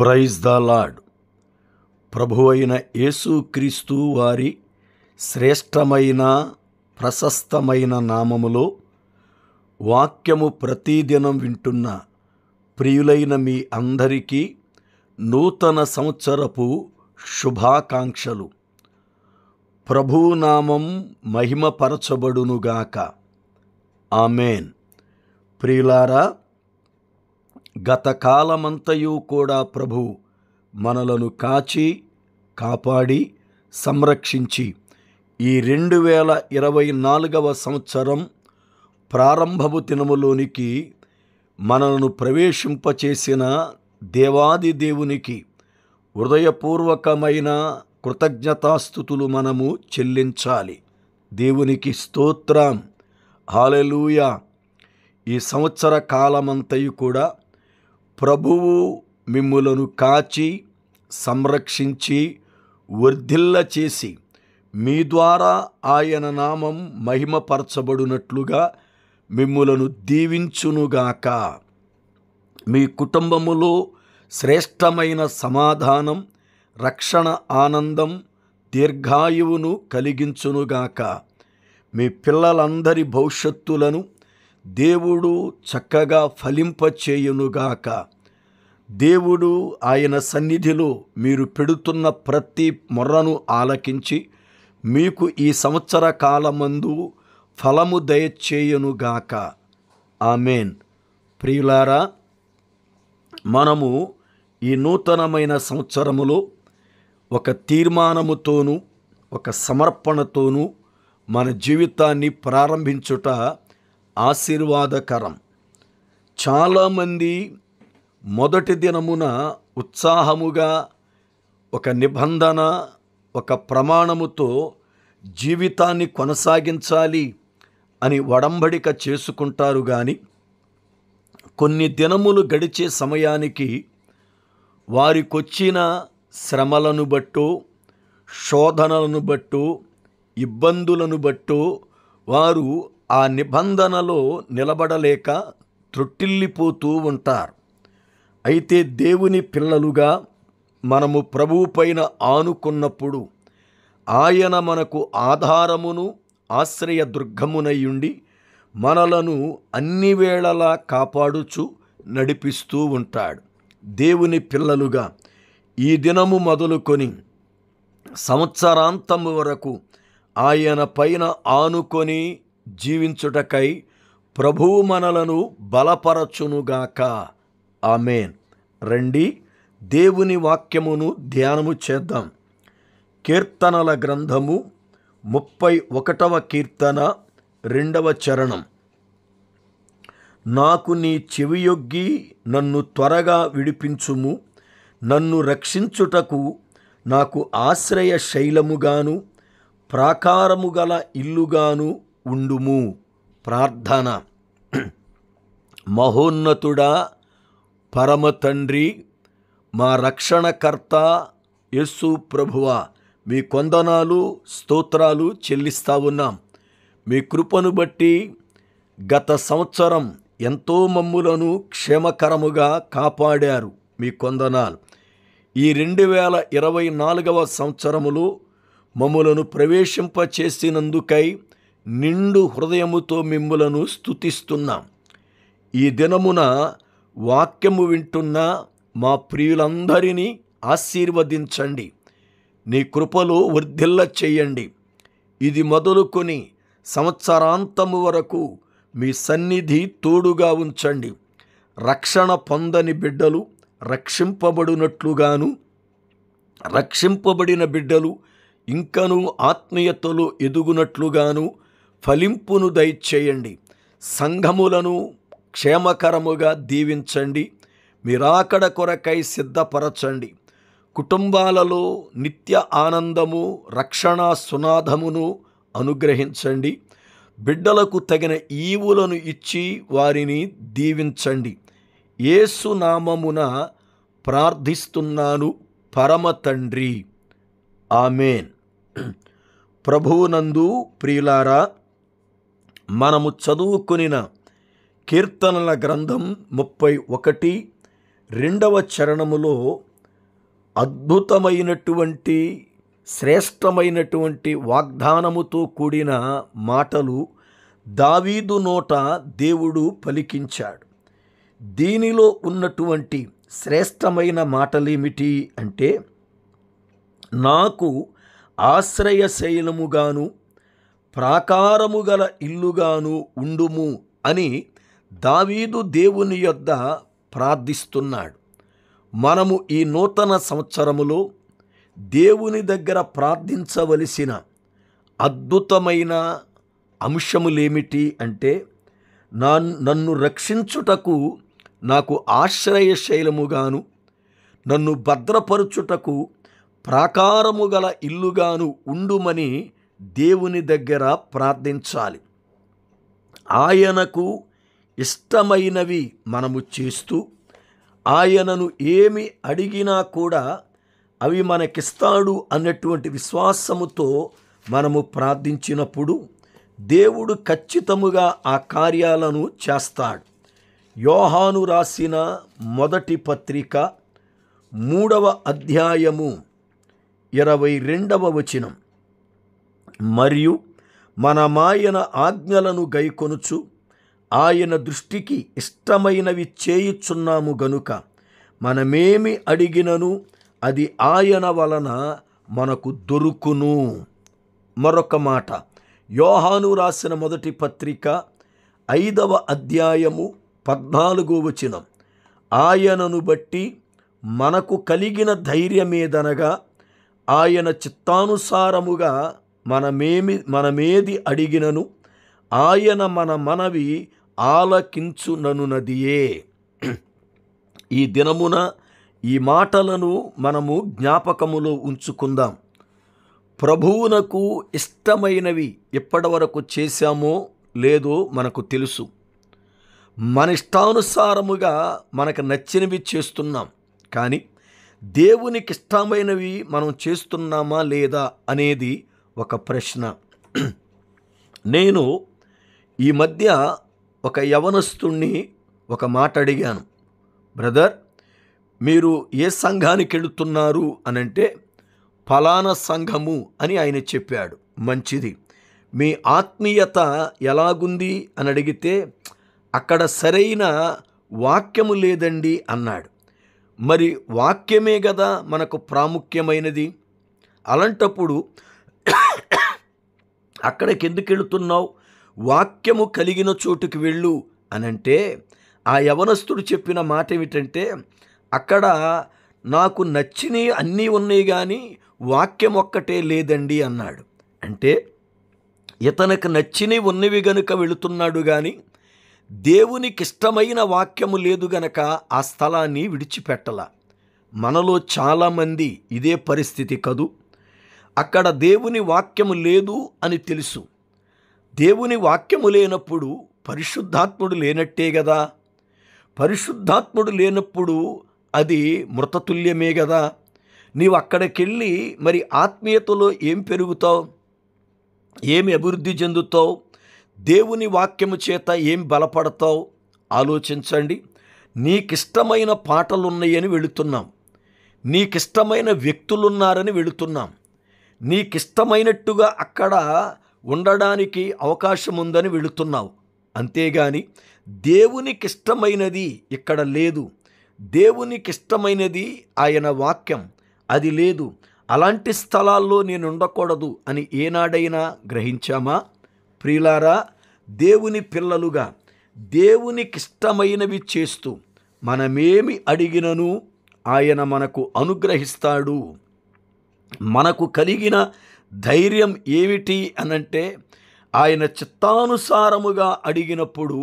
praise the lord ప్రభు అయిన యేసుక్రీస్తు వారి శ్రేష్టమైన ప్రశస్తమైన నామములో వాక్యము ప్రతిదినం వింటున్న ప్రియులైన మీ అందరికీ నూతన సంవత్సరపు శుభాకాంక్షలు ప్రభునామం మహిమపరచబడునుగాక ఆమెన్ ప్రియులారా గతకాలమంతయు కూడా ప్రభు మనలను కాచి కాపాడి సంరక్షించి ఈ రెండు వేల ఇరవై నాలుగవ సంవత్సరం ప్రారంభపు దినములోనికి మనలను ప్రవేశింపచేసిన దేవాది దేవునికి హృదయపూర్వకమైన కృతజ్ఞతాస్థుతులు మనము చెల్లించాలి దేవునికి స్తోత్రం హాలెలూయ ఈ సంవత్సర కాలమంతయు కూడా ప్రభువు మిమ్ములను కాచి సంరక్షించి వర్ధిల్ల చేసి మీ ద్వారా ఆయన నామం మహిమపరచబడినట్లుగా మిమ్ములను దీవించునుగాక మీ కుటుంబములో శ్రేష్టమైన సమాధానం రక్షణ ఆనందం దీర్ఘాయువును కలిగించునుగాక మీ పిల్లలందరి భవిష్యత్తులను దేవుడు చక్కగా ఫలింపచేయునుగాక దేవుడు ఆయన సన్నిధిలో మీరు పెడుతున్న ప్రతి మొర్రను ఆలకించి మీకు ఈ సంవత్సర కాలమందు ఫలము దయచేయునుగాక ఆమెన్ ప్రియులారా మనము ఈ నూతనమైన సంవత్సరములో ఒక తీర్మానముతోనూ ఒక సమర్పణతోనూ మన జీవితాన్ని ప్రారంభించుట ఆశీర్వాదకరం చాలామంది మొదటి దినమున ఉత్సాహముగా ఒక నిబంధన ఒక ప్రమాణముతో జీవితాన్ని కొనసాగించాలి అని వడంబడిక చేసుకుంటారు కానీ కొన్ని దినములు గడిచే సమయానికి వారికొచ్చిన శ్రమలను బట్టు శోధనలను బట్టు ఇబ్బందులను బట్టు వారు ఆ నిబంధనలో నిలబడలేక త్రొట్టిల్లిపోతూ ఉంటారు అయితే దేవుని పిల్లలుగా మనము ప్రభువు పైన ఆనుకున్నప్పుడు ఆయన మనకు ఆధారమును ఆశ్రయ దుర్గమునయుండి మనలను అన్ని వేళలా కాపాడుచు నడిపిస్తూ ఉంటాడు దేవుని పిల్లలుగా ఈ దినము మొదలుకొని సంవత్సరాంతము వరకు ఆయన పైన ఆనుకొని జీవించుటకై ప్రభువు మనలను బలపరచునుగాక ఆమెన్ రండి దేవుని వాక్యమును ధ్యానము చేద్దాం కీర్తనల గ్రంథము ముప్పై ఒకటవ కీర్తన రెండవ చరణం నాకు నీ చెవియొగ్గి నన్ను త్వరగా విడిపించుము నన్ను రక్షించుటకు నాకు ఆశ్రయ శైలముగాను ప్రాకారము గల ఇల్లుగాను ఉండుము ప్రార్థన మహోన్నతుడా పరమ తండ్రి మా రక్షణకర్త యస్సు ప్రభువ మీ కొందనాలు స్తోత్రాలు చెల్లిస్తా ఉన్నాం మీ కృపను బట్టి గత సంవత్సరం ఎంతో మమ్ములను క్షేమకరముగా కాపాడారు మీ కొందనాలు ఈ రెండు వేల ఇరవై నాలుగవ సంవత్సరములో మమ్ములను ప్రవేశింపచేసినందుకై నిండు హృదయముతో మిమ్ములను స్థుతిస్తున్నాం ఈ దినమున వాక్యము వింటున్న మా ప్రియులందరినీ ఆశీర్వదించండి నీ కృపలో వర్ధిల్ల చేయండి ఇది మొదలుకొని సంవత్సరాంతము వరకు మీ సన్నిధి తోడుగా ఉంచండి రక్షణ పొందని బిడ్డలు రక్షింపబడినట్లుగాను రక్షింపబడిన బిడ్డలు ఇంకనూ ఆత్మీయతలు ఎదుగునట్లుగాను ఫలింపును దయచేయండి సంఘములను క్షేమకరముగా దీవించండి మీరాకడ కొరకై సిద్ధపరచండి కుటుంబాలలో నిత్య ఆనందము రక్షణ సునాదమును అనుగ్రహించండి బిడ్డలకు తగిన ఈవులను ఇచ్చి వారిని దీవించండి నామమున ప్రార్థిస్తున్నాను పరమ తండ్రి ఆమెన్ ప్రభువునందు ప్రియులారా మనము చదువుకునిన కీర్తనల గ్రంథం ముప్పై ఒకటి రెండవ చరణములో అద్భుతమైనటువంటి శ్రేష్టమైనటువంటి వాగ్దానముతో కూడిన మాటలు దావీదు నోట దేవుడు పలికించాడు దీనిలో ఉన్నటువంటి శ్రేష్టమైన మాటలేమిటి అంటే నాకు ఆశ్రయశైలముగాను ప్రాకారము గల ఇల్లుగాను ఉండుము అని దావీదు దేవుని యొద్ద ప్రార్థిస్తున్నాడు మనము ఈ నూతన సంవత్సరములో దేవుని దగ్గర ప్రార్థించవలసిన అద్భుతమైన అంశములేమిటి అంటే నా నన్ను రక్షించుటకు నాకు ఆశ్రయశైలముగాను నన్ను భద్రపరుచుటకు ప్రాకారము గల ఇల్లుగాను ఉండుమని దేవుని దగ్గర ప్రార్థించాలి ఆయనకు ఇష్టమైనవి మనము చేస్తూ ఆయనను ఏమి అడిగినా కూడా అవి మనకిస్తాడు అన్నటువంటి విశ్వాసముతో మనము ప్రార్థించినప్పుడు దేవుడు ఖచ్చితముగా ఆ కార్యాలను చేస్తాడు యోహాను రాసిన మొదటి పత్రిక మూడవ అధ్యాయము ఇరవై రెండవ వచనం మరియు మన మాయన ఆజ్ఞలను గైకొనుచు ఆయన దృష్టికి ఇష్టమైనవి చేయుచున్నాము గనుక మనమేమి అడిగినను అది ఆయన వలన మనకు దొరుకును మరొక మాట యోహాను రాసిన మొదటి పత్రిక ఐదవ అధ్యాయము పద్నాలుగో వచనం ఆయనను బట్టి మనకు కలిగిన ధైర్యమేదనగా ఆయన చిత్తానుసారముగా మనమేమి మనమేది అడిగినను ఆయన మన మనవి ఆలకించుననునదియే ఈ దినమున ఈ మాటలను మనము జ్ఞాపకములో ఉంచుకుందాం ప్రభువునకు ఇష్టమైనవి ఎప్పటివరకు చేశామో లేదో మనకు తెలుసు మన ఇష్టానుసారముగా మనకు నచ్చినవి చేస్తున్నాం కానీ దేవునికి ఇష్టమైనవి మనం చేస్తున్నామా లేదా అనేది ఒక ప్రశ్న నేను ఈ మధ్య ఒక యవనస్తుణ్ణి ఒక మాట అడిగాను బ్రదర్ మీరు ఏ సంఘానికి వెళుతున్నారు అనంటే అంటే ఫలానా సంఘము అని ఆయన చెప్పాడు మంచిది మీ ఆత్మీయత ఎలాగుంది అని అడిగితే అక్కడ సరైన వాక్యము లేదండి అన్నాడు మరి వాక్యమే కదా మనకు ప్రాముఖ్యమైనది అలాంటప్పుడు అక్కడికి ఎందుకు వెళుతున్నావు వాక్యము కలిగిన చోటుకి వెళ్ళు అని అంటే ఆ యవనస్తుడు చెప్పిన మాట ఏమిటంటే అక్కడ నాకు నచ్చినవి అన్నీ ఉన్నాయి కానీ వాక్యం ఒక్కటే లేదండి అన్నాడు అంటే ఇతనికి నచ్చినవి ఉన్నవి గనుక వెళుతున్నాడు కానీ దేవునికి ఇష్టమైన వాక్యము లేదు గనక ఆ స్థలాన్ని విడిచిపెట్టల మనలో చాలామంది ఇదే పరిస్థితి కదూ అక్కడ దేవుని వాక్యము లేదు అని తెలుసు దేవుని వాక్యము లేనప్పుడు పరిశుద్ధాత్ముడు లేనట్టే కదా పరిశుద్ధాత్ముడు లేనప్పుడు అది మృతతుల్యమే కదా నీవు అక్కడికెళ్ళి మరి ఆత్మీయతలో ఏం పెరుగుతావు ఏమి అభివృద్ధి చెందుతావు దేవుని వాక్యము చేత ఏం బలపడతావు ఆలోచించండి నీకిష్టమైన పాటలున్నాయని వెళుతున్నాం నీకిష్టమైన వ్యక్తులున్నారని వెళుతున్నాం నీకిష్టమైనట్టుగా అక్కడ ఉండడానికి అవకాశం ఉందని వెళుతున్నావు అంతేగాని దేవునికిష్టమైనది ఇక్కడ లేదు దేవునికిష్టమైనది ఆయన వాక్యం అది లేదు అలాంటి స్థలాల్లో నేను ఉండకూడదు అని ఏనాడైనా గ్రహించామా ప్రియులారా దేవుని పిల్లలుగా దేవునికిష్టమైనవి చేస్తూ మనమేమి అడిగినను ఆయన మనకు అనుగ్రహిస్తాడు మనకు కలిగిన ధైర్యం ఏమిటి అనంటే ఆయన చిత్తానుసారముగా అడిగినప్పుడు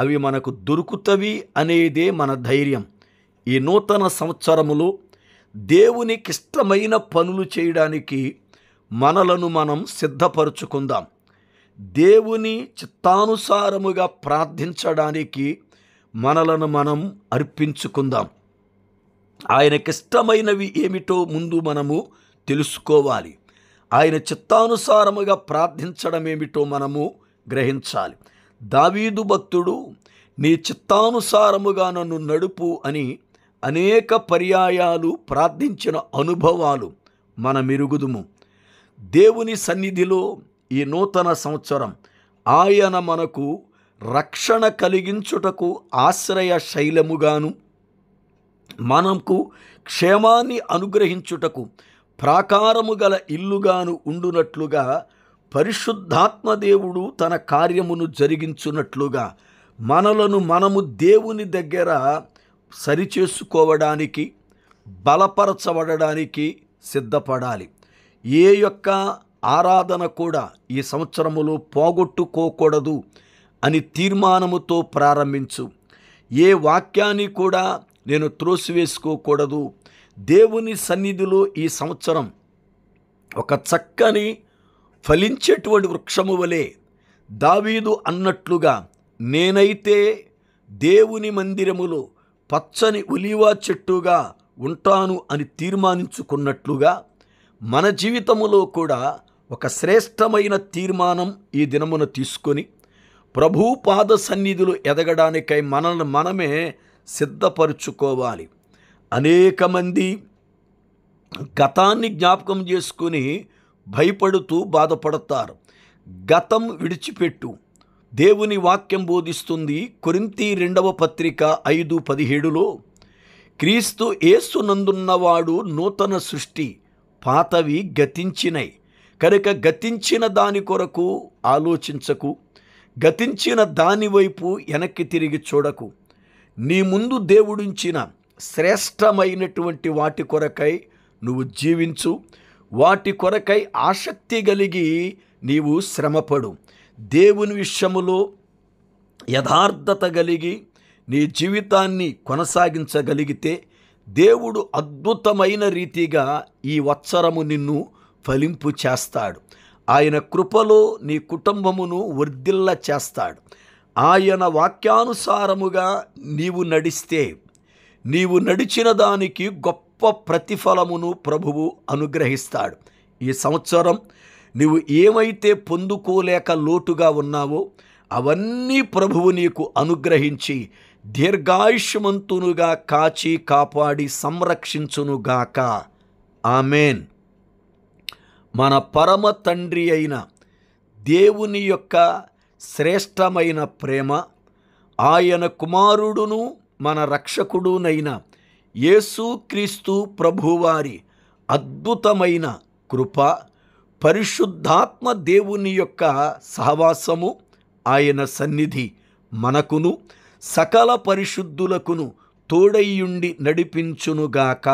అవి మనకు దొరుకుతవి అనేదే మన ధైర్యం ఈ నూతన సంవత్సరములో ఇష్టమైన పనులు చేయడానికి మనలను మనం సిద్ధపరుచుకుందాం దేవుని చిత్తానుసారముగా ప్రార్థించడానికి మనలను మనం అర్పించుకుందాం ఆయనకిష్టమైనవి ఏమిటో ముందు మనము తెలుసుకోవాలి ఆయన చిత్తానుసారముగా ప్రార్థించడం ఏమిటో మనము గ్రహించాలి దావీదు భక్తుడు నీ చిత్తానుసారముగా నన్ను నడుపు అని అనేక పర్యాయాలు ప్రార్థించిన అనుభవాలు మన మిరుగుదుము దేవుని సన్నిధిలో ఈ నూతన సంవత్సరం ఆయన మనకు రక్షణ కలిగించుటకు ఆశ్రయ శైలముగాను మనకు క్షేమాన్ని అనుగ్రహించుటకు ప్రాకారము గల ఇల్లుగాను ఉండునట్లుగా పరిశుద్ధాత్మదేవుడు తన కార్యమును జరిగించున్నట్లుగా మనలను మనము దేవుని దగ్గర సరిచేసుకోవడానికి బలపరచబడడానికి సిద్ధపడాలి ఏ యొక్క ఆరాధన కూడా ఈ సంవత్సరములో పోగొట్టుకోకూడదు అని తీర్మానముతో ప్రారంభించు ఏ వాక్యాన్ని కూడా నేను త్రోసివేసుకోకూడదు దేవుని సన్నిధిలో ఈ సంవత్సరం ఒక చక్కని ఫలించేటువంటి వృక్షము వలె దావీదు అన్నట్లుగా నేనైతే దేవుని మందిరములో పచ్చని ఉలివా చెట్టుగా ఉంటాను అని తీర్మానించుకున్నట్లుగా మన జీవితములో కూడా ఒక శ్రేష్టమైన తీర్మానం ఈ దినమున తీసుకొని ప్రభు పాద సన్నిధులు ఎదగడానికై మనల్ని మనమే సిద్ధపరుచుకోవాలి అనేక మంది గతాన్ని జ్ఞాపకం చేసుకుని భయపడుతూ బాధపడతారు గతం విడిచిపెట్టు దేవుని వాక్యం బోధిస్తుంది కొరింతి రెండవ పత్రిక ఐదు పదిహేడులో క్రీస్తు ఏసునందున్నవాడు నూతన సృష్టి పాతవి గతించినై కనుక గతించిన దాని కొరకు ఆలోచించకు గతించిన దాని వైపు వెనక్కి తిరిగి చూడకు నీ ముందు దేవుడించిన శ్రేష్టమైనటువంటి వాటి కొరకై నువ్వు జీవించు వాటి కొరకై ఆసక్తి కలిగి నీవు శ్రమపడు దేవుని విషయములో యథార్థత కలిగి నీ జీవితాన్ని కొనసాగించగలిగితే దేవుడు అద్భుతమైన రీతిగా ఈ వత్సరము నిన్ను ఫలింపు చేస్తాడు ఆయన కృపలో నీ కుటుంబమును వర్ధిల్ల చేస్తాడు ఆయన వాక్యానుసారముగా నీవు నడిస్తే నీవు నడిచిన దానికి గొప్ప ప్రతిఫలమును ప్రభువు అనుగ్రహిస్తాడు ఈ సంవత్సరం నీవు ఏమైతే పొందుకోలేక లోటుగా ఉన్నావో అవన్నీ ప్రభువు నీకు అనుగ్రహించి దీర్ఘాయుష్మంతునుగా కాచి కాపాడి సంరక్షించునుగాక ఆమెన్ మన పరమ తండ్రి అయిన దేవుని యొక్క శ్రేష్టమైన ప్రేమ ఆయన కుమారుడును మన రక్షకుడునైన యేసుక్రీస్తు ప్రభువారి అద్భుతమైన కృప పరిశుద్ధాత్మ దేవుని యొక్క సహవాసము ఆయన సన్నిధి మనకును సకల పరిశుద్ధులకును తోడయ్యుండి నడిపించునుగాక